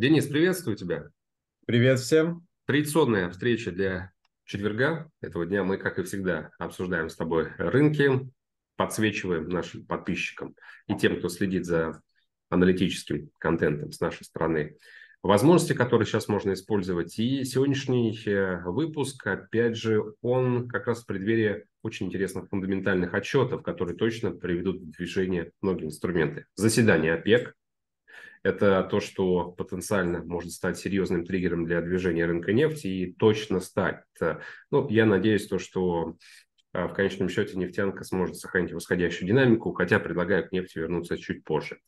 Денис, приветствую тебя. Привет всем. Традиционная встреча для четверга этого дня. Мы, как и всегда, обсуждаем с тобой рынки, подсвечиваем нашим подписчикам и тем, кто следит за аналитическим контентом с нашей стороны. Возможности, которые сейчас можно использовать. И сегодняшний э, выпуск, опять же, он как раз в преддверии очень интересных фундаментальных отчетов, которые точно приведут в движение многие инструменты. Заседание ОПЕК, это то, что потенциально может стать серьезным триггером для движения рынка нефти и точно стать. Э, ну, я надеюсь, то, что э, в конечном счете нефтянка сможет сохранить восходящую динамику, хотя предлагаю к нефти вернуться чуть позже.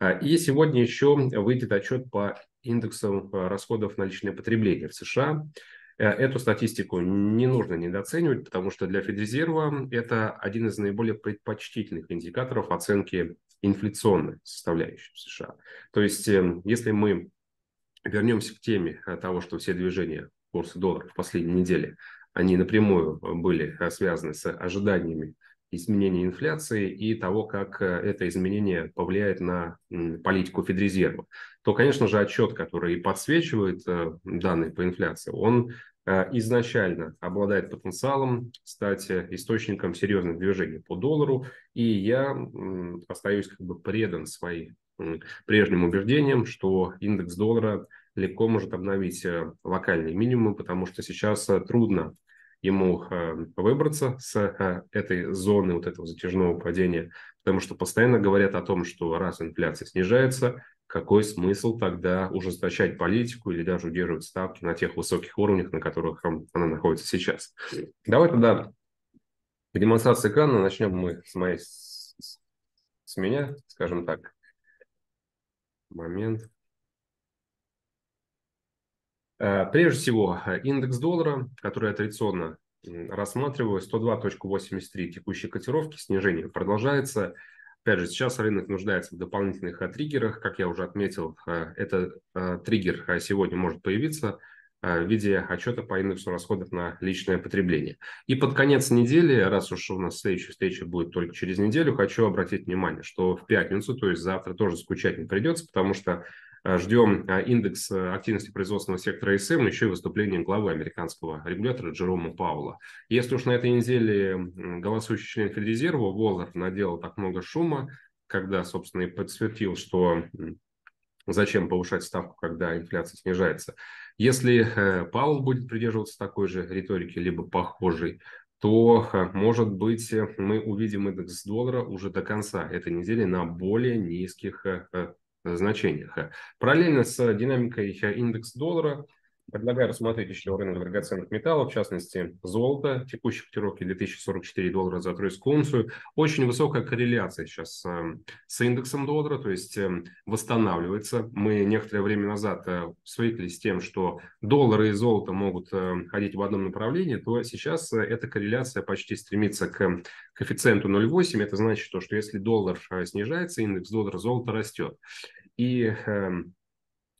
Э, и сегодня еще выйдет отчет по индексам расходов на личное потребление в США. Эту статистику не нужно недооценивать, потому что для Федрезерва это один из наиболее предпочтительных индикаторов оценки инфляционной составляющей в США. То есть, эм, если мы вернемся к теме э, того, что все движения курса доллара в последней неделе, они напрямую э, были э, связаны с ожиданиями изменения инфляции и того, как это изменение повлияет на политику Федрезерва, то, конечно же, отчет, который подсвечивает данные по инфляции, он Э, изначально обладает потенциалом стать источником серьезных движений по доллару, и я остаюсь как бы предан своим прежним убеждением, что индекс доллара легко может обновить э, локальные минимумы, потому что сейчас э, трудно ему выбраться с этой зоны вот этого затяжного падения, потому что постоянно говорят о том, что раз инфляция снижается, какой смысл тогда ужесточать политику или даже удерживать ставки на тех высоких уровнях, на которых она находится сейчас. Давай тогда к демонстрации экрана начнем мы с, моей, с меня, скажем так. Момент. Э, прежде всего, э, индекс доллара, который традиционно рассматриваю, 102.83 текущей котировки, снижение продолжается – Опять же, сейчас рынок нуждается в дополнительных а, триггерах. Как я уже отметил, а, этот а, триггер сегодня может появиться в виде отчета по индексу расходов на личное потребление. И под конец недели, раз уж у нас следующая встреча будет только через неделю, хочу обратить внимание, что в пятницу, то есть завтра тоже скучать не придется, потому что Э, ждем э, индекс э, активности производственного сектора СМ, еще и выступление главы американского регулятора Джерома Паула. Если уж на этой неделе голосующий член Федрезерва Воллер наделал так много шума, когда, собственно, и подсветил, что зачем повышать ставку, когда инфляция снижается. Если Паул будет придерживаться такой же риторики, либо похожей, то, может быть, мы увидим индекс доллара уже до конца этой недели на более низких значениях. Параллельно с динамикой индекс доллара предлагаю рассмотреть еще рынок драгоценных металлов, в частности золото, текущие котировки 2044 доллара за тройскую унцию. Очень высокая корреляция сейчас э, с индексом доллара, то есть э, восстанавливается. Мы некоторое время назад э, свыклись с тем, что доллары и золото могут ходить в одном направлении, то сейчас эта корреляция почти стремится к коэффициенту 0,8. Это значит, то, что если доллар снижается, индекс доллара золота растет. И, эм,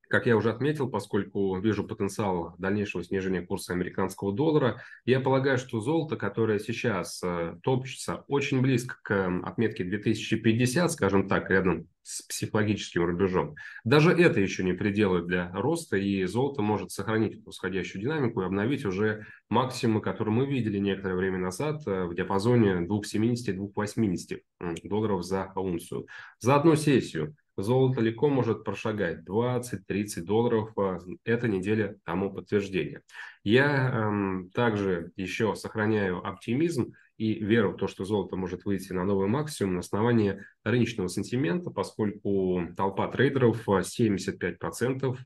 как я уже отметил, поскольку вижу потенциал дальнейшего снижения курса американского доллара, я полагаю, что золото, которое сейчас э, топчется очень близко к эм, отметке 2050, скажем так, рядом с психологическим рубежом, даже это еще не пределы для роста, и золото может сохранить восходящую динамику и обновить уже максимумы, которые мы видели некоторое время назад э, в диапазоне 2,70-2,80 долларов за унцию. За одну сессию – золото легко может прошагать 20-30 долларов. А, эта неделя тому подтверждение. Я эм, также еще сохраняю оптимизм и веру в то, что золото может выйти на новый максимум на основании рыночного сантимента, поскольку толпа трейдеров 75%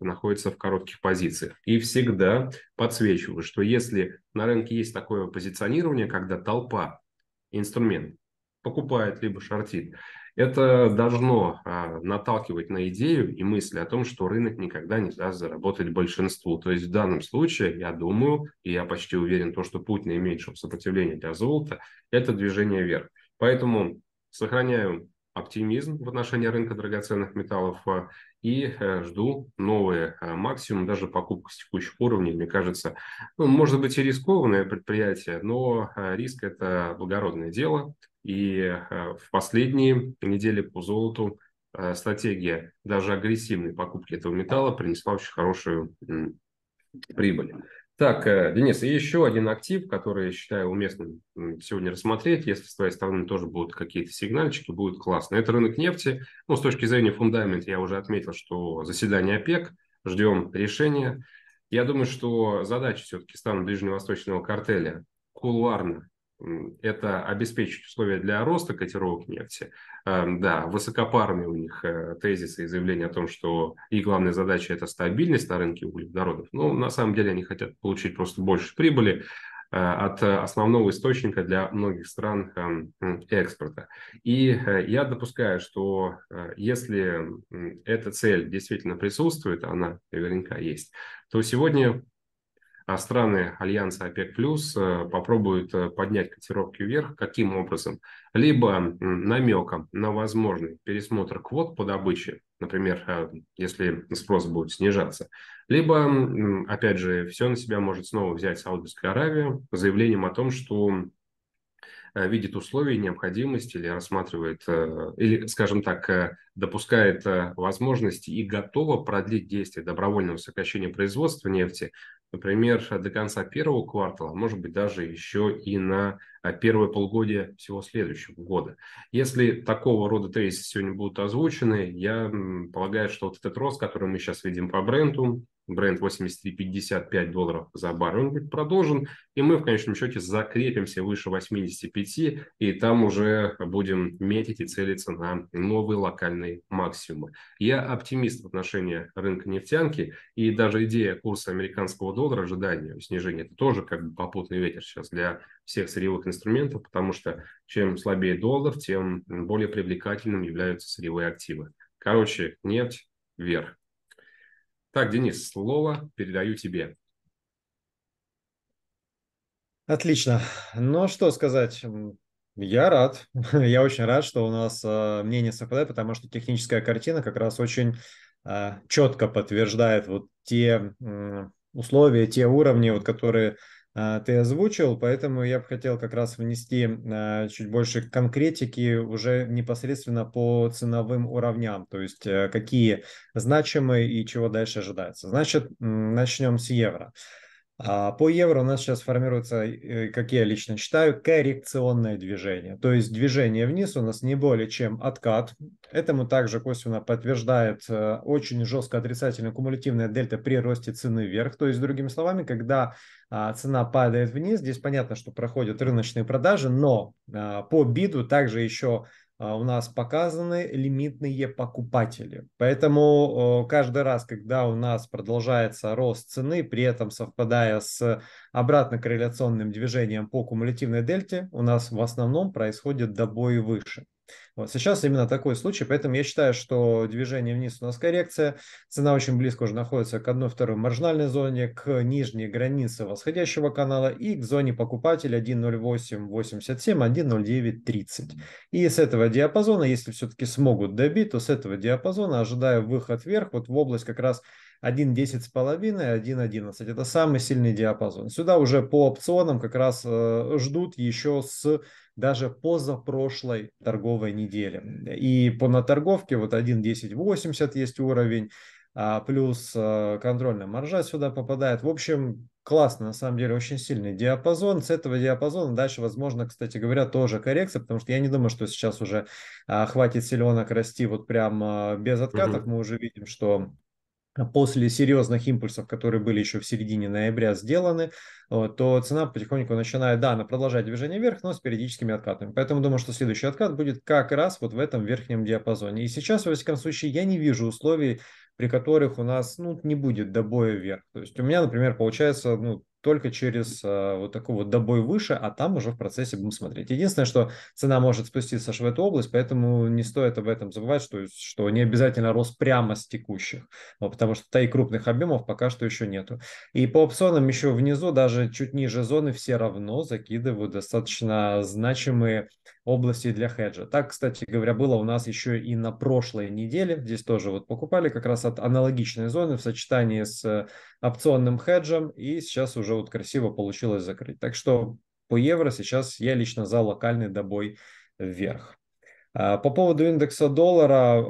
а, находится в коротких позициях. И всегда подсвечиваю, что если на рынке есть такое позиционирование, когда толпа инструмент покупает либо шортит, это должно а, наталкивать на идею и мысли о том, что рынок никогда не даст заработать большинству. То есть в данном случае, я думаю, и я почти уверен, то, что путь наименьшего сопротивления для золота – это движение вверх. Поэтому сохраняю оптимизм в отношении рынка драгоценных металлов а, и э, жду новые а, максимум, даже покупка с текущих уровней, мне кажется, ну, может быть и рискованное предприятие, но риск – это благородное дело, и э, в последние недели по золоту э, стратегия даже агрессивной покупки этого металла принесла очень хорошую прибыль. Так, э, Денис, и еще один актив, который я считаю уместным сегодня рассмотреть, если с твоей стороны тоже будут какие-то сигнальчики, будет классно. Это рынок нефти. Ну, с точки зрения фундамента я уже отметил, что заседание ОПЕК, ждем решения. Я думаю, что задачи все-таки станут ближневосточного картеля кулуарно это обеспечить условия для роста котировок нефти. Э, да, высокопарные у них э, тезисы и заявления о том, что их главная задача – это стабильность на рынке углеводородов. Но ну, на самом деле они хотят получить просто больше прибыли э, от основного источника для многих стран эм, экспорта. И я допускаю, что если эта цель действительно присутствует, она наверняка есть, то сегодня а страны альянса ОПЕК+, плюс э, попробуют э, поднять котировки вверх. Каким образом? Либо намеком на возможный пересмотр квот по добыче, например, э, если спрос будет снижаться. Либо, опять же, все на себя может снова взять Саудовская Аравия заявлением о том, что видит условия необходимости или рассматривает, или, скажем так, допускает возможности и готова продлить действие добровольного сокращения производства нефти например, до конца первого квартала, а может быть, даже еще и на а первое полугодие всего следующего года. Если такого рода тезисы сегодня будут озвучены, я полагаю, что вот этот рост, который мы сейчас видим по бренду, бренд 83,55 долларов за бар, он будет продолжен, и мы в конечном счете закрепимся выше 85, и там уже будем метить и целиться на новые локальные максимумы. Я оптимист в отношении рынка нефтянки, и даже идея курса американского доллара, ожидания снижения, это тоже как бы попутный ветер сейчас для всех сырьевых инструментов, потому что чем слабее доллар, тем более привлекательным являются сырьевые активы. Короче, нефть вверх. Так, Денис, слово передаю тебе. Отлично. Ну, а что сказать? Я рад. Я очень рад, что у нас а, мнение совпадает, потому что техническая картина как раз очень а, четко подтверждает вот те условия, те уровни, вот, которые а, ты озвучил, поэтому я бы хотел как раз внести а, чуть больше конкретики уже непосредственно по ценовым уровням, то есть э, какие значимые и чего дальше ожидается. Значит, начнем с евро. А по евро у нас сейчас формируется, э, как я лично считаю, коррекционное движение. То есть движение вниз у нас не более чем откат. Этому также косвенно подтверждает э, очень жестко отрицательная кумулятивная дельта при росте цены вверх. То есть, другими словами, когда а, цена падает вниз, здесь понятно, что проходят рыночные продажи, но а, по биду также еще а, у нас показаны лимитные покупатели. Поэтому каждый раз, когда у нас продолжается рост цены, при этом совпадая с обратно-корреляционным движением по кумулятивной дельте, у нас в основном происходит добои выше. Вот сейчас именно такой случай, поэтому я считаю, что движение вниз у нас коррекция, цена очень близко уже находится к одной-второй маржинальной зоне, к нижней границе восходящего канала и к зоне покупателя 1.08.87-1.09.30. И с этого диапазона, если все-таки смогут добить, то с этого диапазона ожидаю выход вверх, вот в область как раз с 1.10,5, 1.11. Это самый сильный диапазон. Сюда уже по опционам как раз э, ждут еще с даже позапрошлой торговой недели. И по на торговке вот 1.10.80 есть уровень, а плюс э, контрольная маржа сюда попадает. В общем, классно, на самом деле, очень сильный диапазон. С этого диапазона дальше, возможно, кстати говоря, тоже коррекция, потому что я не думаю, что сейчас уже а, хватит силенок расти вот прям а, без откатов. Угу. Мы уже видим, что Э, после серьезных импульсов, которые были еще в середине ноября сделаны, э, то цена потихоньку начинает, да, она продолжает движение вверх, но с периодическими откатами. Поэтому думаю, что следующий откат будет как раз вот в этом верхнем диапазоне. И сейчас, во всяком случае, я не вижу условий, при которых у нас ну, не будет добоя вверх. То есть у меня, например, получается ну, только через э, вот такой вот добой выше, а там уже в процессе будем смотреть. Единственное, что цена может спуститься аж в эту область, поэтому не стоит об этом забывать, что, что не обязательно рост прямо с текущих, а потому что и крупных объемов пока что еще нету. И по опционам еще внизу, даже чуть ниже зоны, все равно закидывают достаточно значимые области для хеджа. Так, кстати говоря, было у нас еще и на прошлой неделе. Здесь тоже вот покупали как раз от аналогичной зоны в сочетании с э, опционным хеджем, и сейчас уже уже вот красиво получилось закрыть. Так что по евро сейчас я лично за локальный добой вверх. А по поводу индекса доллара,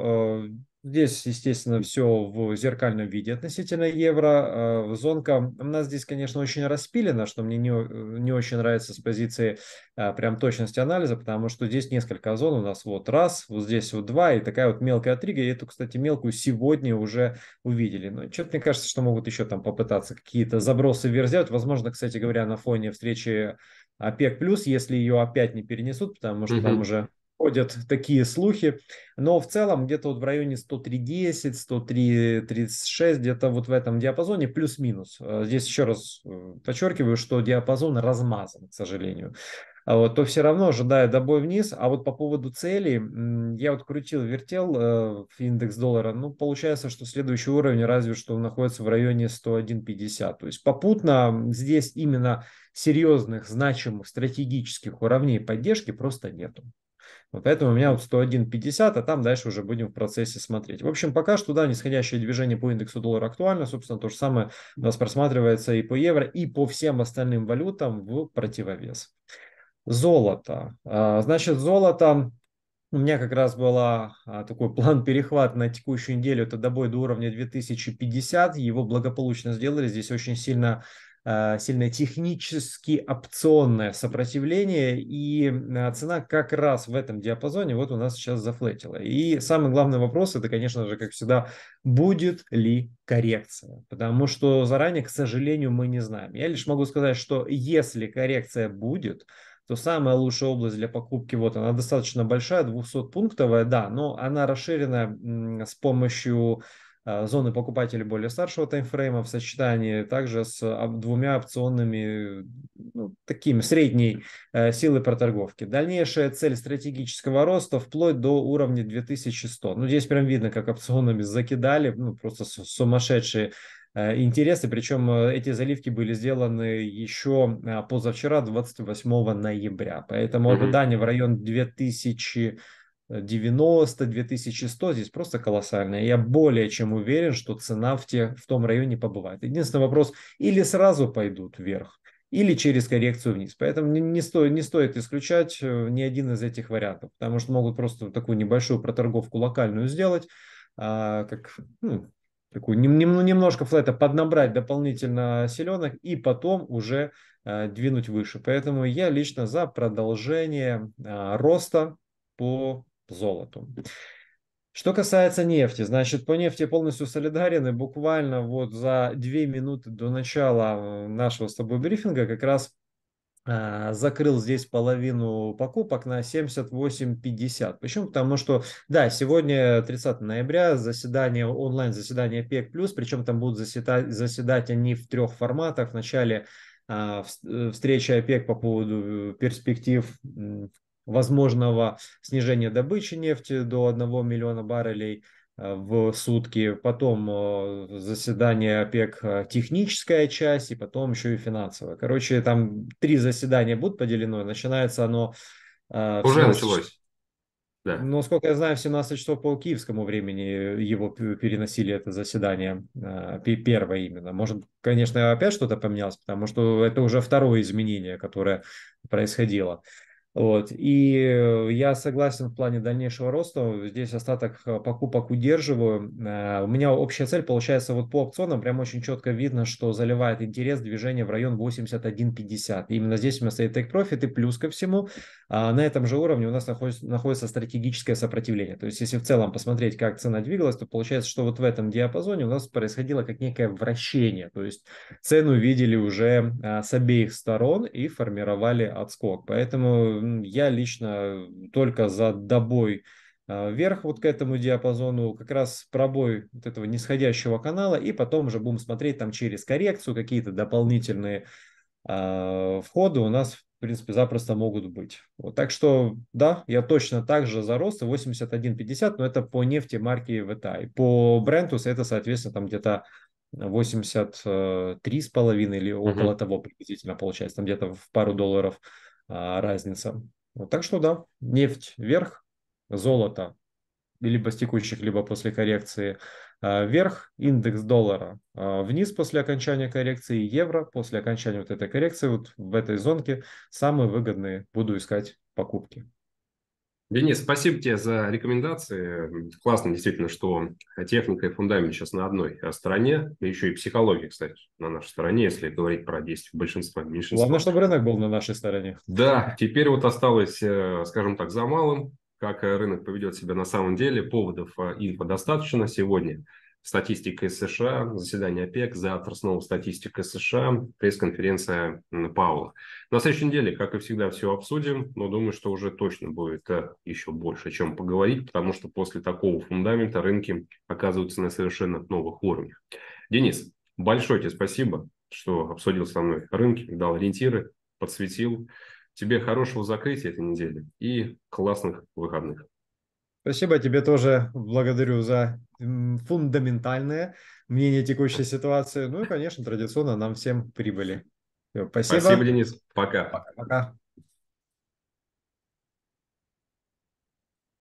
э, Здесь, естественно, все в зеркальном виде относительно евро. Э, Зонка у нас здесь, конечно, очень распилена, что мне не, э, не очень нравится с позиции э, прям точности анализа, потому что здесь несколько зон у нас вот раз, вот здесь вот два и такая вот мелкая трига. И эту, кстати, мелкую сегодня уже увидели. Но ну, что-то мне кажется, что могут еще там попытаться какие-то забросы вверх Возможно, кстати говоря, на фоне встречи ОПЕК+, плюс, если ее опять не перенесут, потому что mm-hmm. там уже ходят такие слухи, но в целом где-то вот в районе 103.10, 103.36, где-то вот в этом диапазоне плюс-минус. Э, здесь еще раз э, подчеркиваю, что диапазон размазан, к сожалению. А вот, то все равно ожидая добой вниз. А вот по поводу целей, я вот крутил, вертел э, индекс доллара, ну, получается, что следующий уровень разве что находится в районе 101.50. То есть попутно здесь именно серьезных, значимых стратегических уровней поддержки просто нету. Поэтому у меня вот 101.50, а там дальше уже будем в процессе смотреть. В общем, пока что, да, нисходящее движение по индексу доллара актуально. Собственно, то же самое у нас просматривается и по евро, и по всем остальным валютам в противовес. Золото. А, значит, золото у меня как раз был а, такой план перехват на текущую неделю. Это добой до уровня 2050. Его благополучно сделали. Здесь очень сильно а, сильное технически опционное сопротивление, и а, цена как раз в этом диапазоне вот у нас сейчас зафлетила. И самый главный вопрос, это, конечно же, как всегда, будет ли коррекция, потому что заранее, к сожалению, мы не знаем. Я лишь могу сказать, что если коррекция будет, то самая лучшая область для покупки, вот она достаточно большая, 200-пунктовая, да, но она расширена с помощью Э, зоны покупателей более старшего таймфрейма в сочетании также с а, двумя опционными, ну, такими средней э, силы проторговки. Дальнейшая цель стратегического роста вплоть до уровня 2100. Ну, здесь прям видно, как опционами закидали, ну, просто сумасшедшие э, интересы, причем э, эти заливки были сделаны еще позавчера, 28 ноября, поэтому mm-hmm. в район 2000 90, 2100, здесь просто колоссально. Я более чем уверен, что цена в, те, в том районе побывает. Единственный вопрос, или сразу пойдут вверх, или через коррекцию вниз. Поэтому не, не, стоит, не стоит исключать э, ни один из этих вариантов, потому что могут просто такую небольшую проторговку локальную сделать, а, как ну, такую нем, нем, немножко флета поднабрать дополнительно селенок и потом уже а, двинуть выше. Поэтому я лично за продолжение а, роста по золоту. Что касается нефти, значит, по нефти полностью солидарен, и буквально вот за две минуты до начала э, нашего с тобой брифинга как раз а, закрыл здесь половину покупок на 78.50. Почему? Потому что, да, сегодня 30 ноября заседание, онлайн заседание ПЕК+, причем там будут заседать, заседать они в трех форматах. Вначале а, встреча ОПЕК по поводу э, перспектив возможного снижения добычи нефти до 1 миллиона баррелей э, в сутки, потом э, заседание ОПЕК э, техническая часть и потом еще и финансовая. Короче, там три заседания будут поделено, начинается оно... Уже 17... началось. Да. Но, ну, сколько я знаю, в 17 часов по киевскому времени его переносили это заседание, первое именно. Может, конечно, опять что-то поменялось, потому что это уже второе изменение, которое происходило. Вот. И я согласен в плане дальнейшего роста. Здесь остаток э, покупок удерживаю. Э, у меня общая цель получается вот по опционам прям очень четко видно, что заливает интерес движение в район 81.50. Именно здесь у меня стоит take profit и плюс ко всему. А на этом же уровне у нас находится, находится стратегическое сопротивление. То есть если в целом посмотреть, как цена двигалась, то получается, что вот в этом диапазоне у нас происходило как некое вращение. То есть цену видели уже а, с обеих сторон и формировали отскок. Поэтому я лично только за добой а, вверх вот к этому диапазону, как раз пробой вот этого нисходящего канала, и потом уже будем смотреть там через коррекцию какие-то дополнительные э, входы у нас, в принципе, запросто могут быть. Вот, так что, да, я точно так же за рост 81.50, но это по нефти марки VTI. По Брентус это, соответственно, там где-то 83,5 э, или около угу. того приблизительно получается, там где-то в пару долларов – а, разница. Вот, так что да, нефть вверх, золото либо с текущих, либо после коррекции а, вверх, индекс доллара а, вниз после окончания коррекции, евро после окончания вот этой коррекции, вот в этой зонке самые выгодные буду искать покупки. Денис, спасибо тебе за рекомендации. Классно действительно, что техника и фундамент сейчас на одной стороне, и еще и психология, кстати, на нашей стороне, если говорить про действия большинства, меньшинства. Главное, чтобы рынок был на нашей стороне. Да, теперь вот осталось, э, скажем так, за малым, как рынок поведет себя на самом деле. Поводов э, инфо достаточно сегодня статистика США, заседание ОПЕК, завтра снова статистика США, пресс-конференция Паула. На следующей неделе, как и всегда, все обсудим, но думаю, что уже точно будет э, еще больше о чем поговорить, потому что после такого фундамента рынки оказываются на совершенно новых уровнях. Денис, большое тебе спасибо, что обсудил со мной рынки, дал ориентиры, подсветил. Тебе хорошего закрытия этой недели и классных выходных. Спасибо тебе тоже. Благодарю за фундаментальное мнение текущей ситуации. Ну и, конечно, традиционно нам всем прибыли. спасибо. Спасибо, Денис. Пока. Пока.